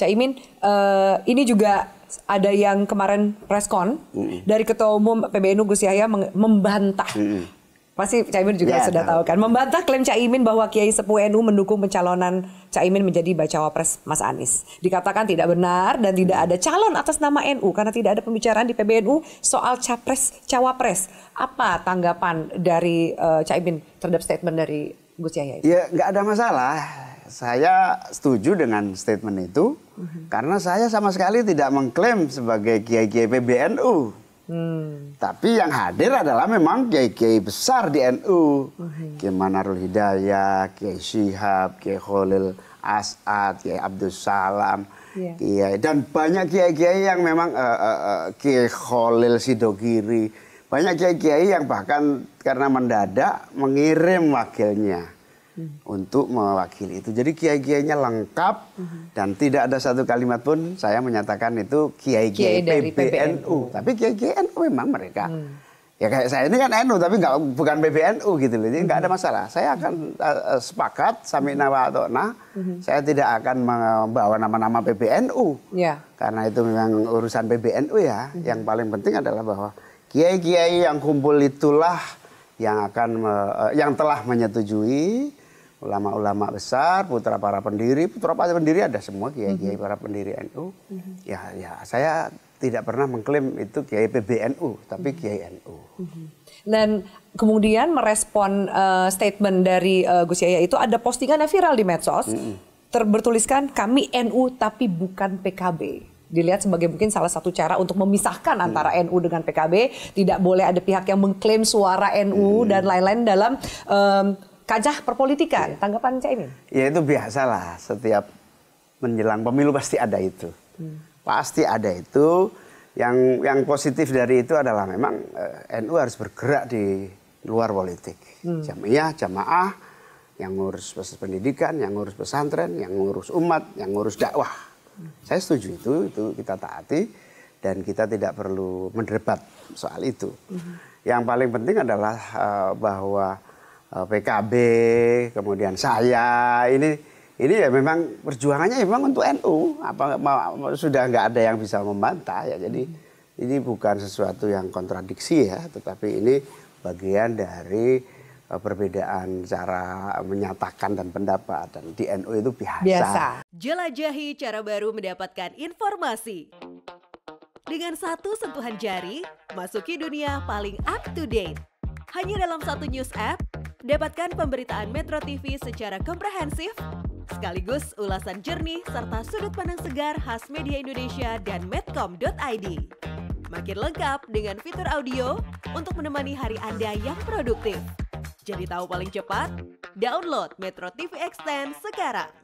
Caimin uh, ini juga ada yang kemarin preskon mm. dari ketua umum PBNU Gus Yahya membantah mm pasti Caimin juga yeah, sudah tahu. tahu kan membantah klaim Caimin bahwa Kiai Sepuh NU mendukung pencalonan Caimin menjadi bacawapres Mas Anies. Dikatakan tidak benar dan tidak ada calon atas nama NU karena tidak ada pembicaraan di PBNU soal capres cawapres. Apa tanggapan dari uh, Caimin terhadap statement dari Gus Yahya? Ya nggak ada masalah saya setuju dengan statement itu hmm. karena saya sama sekali tidak mengklaim sebagai kiai-kiai PBNU. Hmm. Tapi yang hadir adalah memang kiai-kiai besar di NU. Hmm. Kiai Manarul Hidayah, Kiai Syihab, Kiai Khalil As'ad, Kiai Abdul Salam. Yeah. Kiai dan banyak kiai-kiai yang memang uh, uh, uh, Kiai Khalil Sidogiri. Banyak kiai-kiai yang bahkan karena mendadak mengirim wakilnya untuk mewakili itu. Jadi kiai-kiainya lengkap hmm. dan tidak ada satu kalimat pun saya menyatakan itu kiai-kiai PBNU. Tapi kiai-kiai NU memang mereka. Hmm. Ya kayak saya ini kan NU tapi nggak bukan PBNU gitu loh. Jadi nggak -hmm. ada masalah. Saya akan uh, sepakat samina hmm. wa atau Nah. -hmm. Saya tidak akan membawa nama-nama PBNU. Yeah. Karena itu memang urusan PBNU ya. -hmm. Yang paling penting adalah bahwa kiai-kiai yang kumpul itulah yang akan eh, yang telah menyetujui ulama-ulama besar, putra para pendiri, putra para pendiri ada semua kiai-kiai mhm. para pendiri NU. Mhm. Ya, ya saya tidak pernah mengklaim itu kiai PBNU, tapi mhm. kiai NU. Dan kemudian merespon uh, statement dari uh, Gus Yaya itu ada postingan yang viral di medsos, mm terbertuliskan kami NU tapi bukan PKB dilihat sebagai mungkin salah satu cara untuk memisahkan hmm. antara NU dengan PKB. Tidak boleh ada pihak yang mengklaim suara NU hmm. dan lain-lain dalam um, kajah perpolitikan. Iya. Tanggapan Cak Imin? Ya itu biasalah setiap menjelang pemilu pasti ada itu. Hmm. Pasti ada itu. Yang yang positif dari itu adalah memang eh, NU harus bergerak di luar politik. Hmm. Jamiah, jamaah, yang ngurus pendidikan, yang ngurus pesantren, yang ngurus umat, yang ngurus dakwah. Hmm. Saya setuju itu, itu kita taati dan kita tidak perlu mendebat soal itu. -hmm. Yang paling penting adalah uh, bahwa Eh, PKB, kemudian saya ini ini ya memang perjuangannya ya memang untuk NU apa sudah nggak ada yang bisa membantah ya jadi ini bukan sesuatu yang kontradiksi ya tetapi ini bagian dari eh, perbedaan cara menyatakan dan pendapat dan di NU itu biasa. biasa. Jelajahi cara baru mendapatkan informasi. Dengan satu sentuhan jari, masuki dunia paling up to date. Hanya dalam satu news app Dapatkan pemberitaan Metro TV secara komprehensif, sekaligus ulasan jernih serta sudut pandang segar khas media Indonesia dan medcom.id. Makin lengkap dengan fitur audio untuk menemani hari Anda yang produktif. Jadi tahu paling cepat, download Metro TV Extend sekarang.